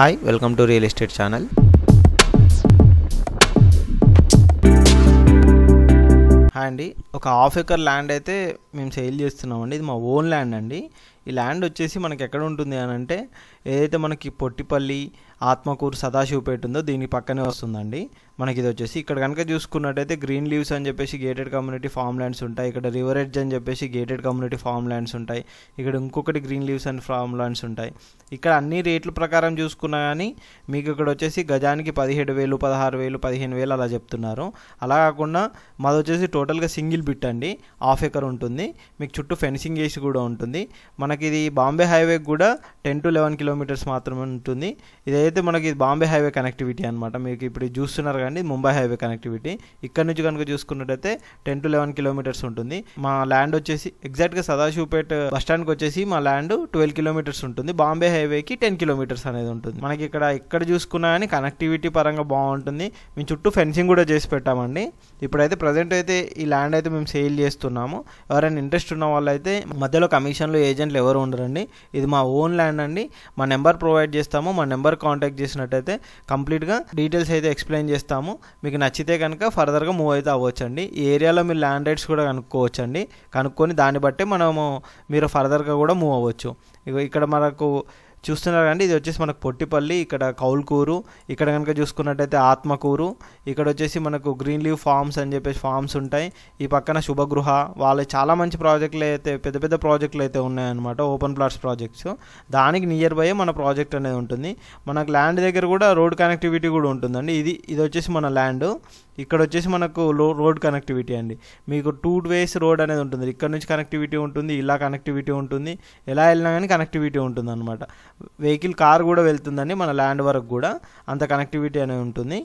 hi welcome to real estate channel hi అండి ఒక half acre land అయితే మేము సేల్ చేస్తున్నామండి ఇది మా ఓన్ ల్యాండ్ అండి ఈ ల్యాండ్ వచ్చేసి మనకి ఎక్కడ ఉంటుంది అని అంటే ఏదైతే మనకి పొట్టిపల్లి ఆత్మకూరు సదాశివపేట ఉందో దీని పక్కనే వస్తుందండి మనకి ఇది వచ్చేసి ఇక్కడ కనుక చూసుకున్నట్టయితే గ్రీన్ లీవ్స్ అని చెప్పేసి గేటెడ్ కమ్యూనిటీ ఫామ్ ల్యాండ్స్ ఉంటాయి ఇక్కడ రివర్ ఎడ్జ్ అని చెప్పేసి గేటెడ్ కమ్యూనిటీ ఫామ్ ల్యాండ్స్ ఉంటాయి ఇక్కడ ఇంకొకటి green leaves and farm lands ఉంటాయి ఇక్కడ అన్ని రేట్ల ప్రకారం చూసుకున్నా కానీ మీకు ఇక్కడ వచ్చేసి గజానికి పదిహేడు వేలు పదహారు వేలు పదిహేను వేలు అలా చెప్తున్నారు అలా కాకుండా మాది వచ్చేసి టోటల్గా సింగిల్ బిట్ అండి హాఫ్ ఎకర్ ఉంటుంది మీకు చుట్టూ ఫెన్సింగ్ వేసి కూడా ఉంటుంది మన మనకి ఇది బాంబే హైవే కూడా టెన్ టు లెవెన్ కిలోమీటర్స్ మాత్రమే ఉంటుంది ఇదైతే మనకి బాంబే హైవే కనెక్టివిటీ అనమాట మీకు ఇప్పుడు చూస్తున్నారు కానీ ముంబై హైవే కనెక్టివిటీ ఇక్కడ నుంచి కనుక చూసుకున్నట్టయితే టెన్ టు లెవెన్ కిలోమీటర్స్ ఉంటుంది మా ల్యాండ్ వచ్చేసి ఎగ్జాక్ట్గా సదాశివపేట స్టాండ్కి వచ్చేసి మా ల్యాండ్ ట్వెల్వ్ కిలోమీటర్స్ ఉంటుంది బాంబే హైవేకి టెన్ కిలోమీటర్స్ అనేది ఉంటుంది మనకి ఇక్కడ ఇక్కడ చూసుకున్నా కానీ కనెక్టివిటీ పరంగా బాగుంటుంది మేము చుట్టూ ఫెన్సింగ్ కూడా చేసి పెట్టామండి ఇప్పుడైతే ప్రజెంట్ అయితే ఈ ల్యాండ్ అయితే మేము సేల్ చేస్తున్నాము ఎవరైనా ఇంట్రెస్ట్ ఉన్న వాళ్ళైతే మధ్యలో కమిషన్లు ఏజెంట్లు ఎవరు ఉండరండి ఇది మా ఓన్ ల్యాండ్ అండి మా నెంబర్ ప్రొవైడ్ చేస్తాము మా నెంబర్ కాంటాక్ట్ చేసినట్టయితే కంప్లీట్గా డీటెయిల్స్ అయితే ఎక్స్ప్లెయిన్ చేస్తాము మీకు నచ్చితే కనుక ఫర్దర్గా మూవ్ అయితే అవ్వచ్చండి ఈ ఏరియాలో మీరు ల్యాండ్ రైట్స్ కూడా కనుక్కోవచ్చండి కనుక్కొని దాన్ని బట్టి మనము మీరు ఫర్దర్గా కూడా మూవ్ అవ్వచ్చు ఇక ఇక్కడ మనకు చూస్తున్నారు అండి ఇది వచ్చేసి మనకు పొట్టిపల్లి ఇక్కడ కౌల్కూరు ఇక్కడ కనుక చూసుకున్నట్టయితే ఆత్మకూరు ఇక్కడ వచ్చేసి మనకు గ్రీన్ లీవ్ ఫార్మ్స్ అని చెప్పేసి ఫార్మ్స్ ఉంటాయి ఈ పక్కన శుభగృహ వాళ్ళు చాలా మంచి ప్రాజెక్టులు అయితే పెద్ద పెద్ద ప్రాజెక్టులు అయితే ఉన్నాయన్నమాట ఓపెన్ ప్లాట్స్ ప్రాజెక్ట్స్ దానికి నియర్ బై మన ప్రాజెక్ట్ అనేది ఉంటుంది మనకు ల్యాండ్ దగ్గర కూడా రోడ్ కనెక్టివిటీ కూడా ఉంటుందండి ఇది ఇది వచ్చేసి మన ల్యాండ్ ఇక్కడ వచ్చేసి మనకు లో రోడ్ కనెక్టివిటీ అండి మీకు టూ వేస్ రోడ్ అనేది ఉంటుంది ఇక్కడ నుంచి కనెక్టివిటీ ఉంటుంది ఇలా కనెక్టివిటీ ఉంటుంది ఎలా వెళ్ళినా కానీ కనెక్టివిటీ ఉంటుంది అనమాట వెహికల్ కార్ కూడా వెళ్తుందండి మన ల్యాండ్ వరకు కూడా అంత కనెక్టివిటీ అనేది ఉంటుంది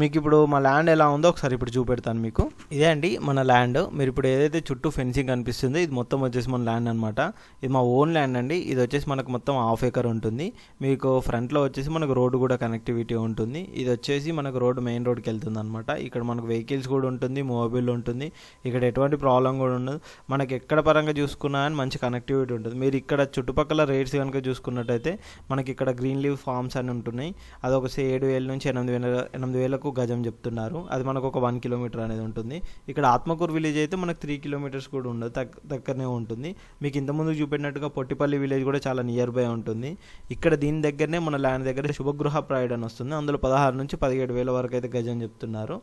మీకు ఇప్పుడు మా ల్యాండ్ ఎలా ఉందో ఒకసారి ఇప్పుడు చూపెడతాను మీకు ఇదే అండి మన ల్యాండ్ మీరు ఇప్పుడు ఏదైతే చుట్టూ ఫెన్సింగ్ కనిపిస్తుంది ఇది మొత్తం వచ్చేసి మన ల్యాండ్ అనమాట ఇది మా ఓన్ ల్యాండ్ అండి ఇది వచ్చేసి మనకు మొత్తం హాఫ్ ఏకర్ ఉంటుంది మీకు ఫ్రంట్లో వచ్చేసి మనకు రోడ్డు కూడా కనెక్టివిటీ ఉంటుంది ఇది వచ్చేసి మనకు రోడ్డు మెయిన్ రోడ్కి వెళ్తుంది అనమాట ఇక్కడ మనకు వెహికల్స్ కూడా ఉంటుంది మొబైల్ ఉంటుంది ఇక్కడ ఎటువంటి ప్రాబ్లం కూడా ఉండదు మనకి ఎక్కడ పరంగా చూసుకున్నా అని మంచి కనెక్టివిటీ ఉంటుంది మీరు ఇక్కడ చుట్టుపక్కల రేట్స్ కనుక చూసుకున్నట్టయితే మనకి ఇక్కడ గ్రీన్ లీవ్ ఫార్మ్స్ అని ఉంటున్నాయి అదొకసారి ఏడు వేల నుంచి ఎనిమిది వేల ఎనిమిది వేల వరకు గజం చెప్తున్నారు అది మనకు ఒక వన్ కిలోమీటర్ అనేది ఉంటుంది ఇక్కడ ఆత్మకూరు విలేజ్ అయితే మనకు త్రీ కిలోమీటర్స్ కూడా ఉండదు దగ్గరనే ఉంటుంది మీకు ఇంతకుముందు చూపెట్టినట్టుగా పొట్టిపల్లి విలేజ్ కూడా చాలా నియర్ బై ఉంటుంది ఇక్కడ దీని దగ్గరనే మన ల్యాండ్ దగ్గర శుభగృహ ప్రైడ్ అని వస్తుంది అందులో పదహారు నుంచి పదిహేడు వేల వరకు అయితే గజం చెప్తున్నారు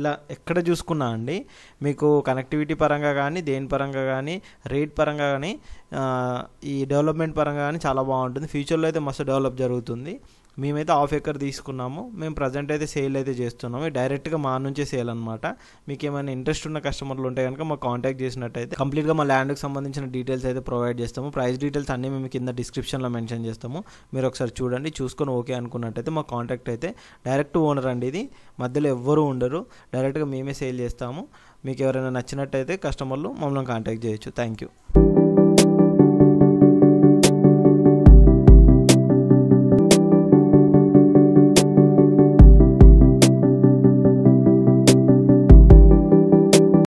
ఇలా ఎక్కడ చూసుకున్నా అండి మీకు కనెక్టివిటీ పరంగా కానీ దేని పరంగా కానీ రేట్ పరంగా కానీ ఈ డెవలప్మెంట్ పరంగా కానీ చాలా బాగుంటుంది ఫ్యూచర్లో అయితే మస్తు డెవలప్ జరుగుతుంది మేమైతే హాఫ్ ఎకర్ తీసుకున్నాము మేము ప్రజెంట్ అయితే సేల్ అయితే చేస్తున్నాము డైరెక్ట్గా మా నుంచే సేల్ అనమాట మీకు ఏమైనా ఇంట్రెస్ట్ ఉన్న కస్టమర్లు ఉంటే కనుక మాకు కాంటాక్ట్ చేసినట్టయితే కంప్లీట్గా మా ల్యాండ్కి సంబంధించిన డీటెయిల్స్ అయితే ప్రొవైడ్ చేస్తాము ప్రైస్ డీటెయిల్స్ అన్నీ మేము కింద డిస్క్రిప్షన్లో మెన్షన్ చేస్తాము మీరు ఒకసారి చూడండి చూసుకొని ఓకే అనుకున్నట్టయితే మా కాంటాక్ట్ అయితే డైరెక్ట్ ఓనర్ అండి ఇది మధ్యలో ఎవ్వరూ ఉండరు డైరెక్ట్గా మేమే సేల్ చేస్తాము మీకు ఎవరైనా నచ్చినట్టయితే కస్టమర్లు మమ్మల్ని కాంటాక్ట్ చేయొచ్చు థ్యాంక్ యూ